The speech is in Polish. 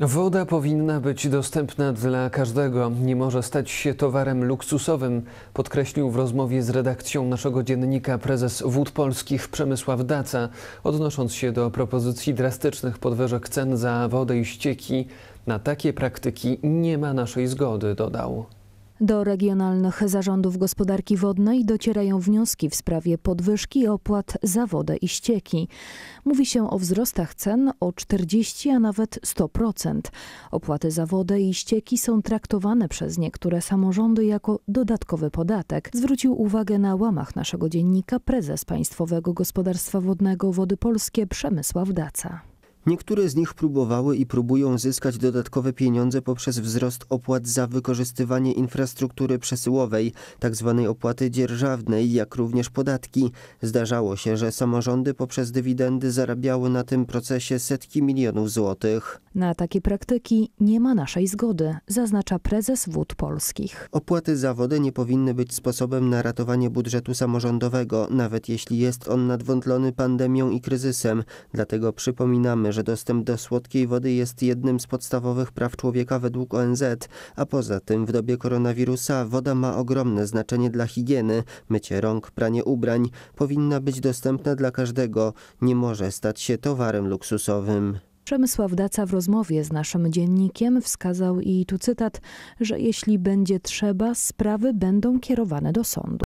Woda powinna być dostępna dla każdego. Nie może stać się towarem luksusowym, podkreślił w rozmowie z redakcją naszego dziennika prezes Wód Polskich Przemysław Daca, odnosząc się do propozycji drastycznych podwyżek cen za wodę i ścieki. Na takie praktyki nie ma naszej zgody, dodał. Do regionalnych zarządów gospodarki wodnej docierają wnioski w sprawie podwyżki opłat za wodę i ścieki. Mówi się o wzrostach cen o 40, a nawet 100%. Opłaty za wodę i ścieki są traktowane przez niektóre samorządy jako dodatkowy podatek. Zwrócił uwagę na łamach naszego dziennika prezes Państwowego Gospodarstwa Wodnego Wody Polskie Przemysław Daca. Niektóre z nich próbowały i próbują zyskać dodatkowe pieniądze poprzez wzrost opłat za wykorzystywanie infrastruktury przesyłowej, tzw. Tak opłaty dzierżawnej, jak również podatki. Zdarzało się, że samorządy poprzez dywidendy zarabiały na tym procesie setki milionów złotych. Na takie praktyki nie ma naszej zgody, zaznacza prezes Wód Polskich. Opłaty za wodę nie powinny być sposobem na ratowanie budżetu samorządowego, nawet jeśli jest on nadwątlony pandemią i kryzysem. Dlatego przypominamy, że dostęp do słodkiej wody jest jednym z podstawowych praw człowieka według ONZ, a poza tym w dobie koronawirusa woda ma ogromne znaczenie dla higieny. Mycie rąk, pranie ubrań powinna być dostępna dla każdego, nie może stać się towarem luksusowym. Przemysław Daca w rozmowie z naszym dziennikiem wskazał i tu cytat, że jeśli będzie trzeba, sprawy będą kierowane do sądu.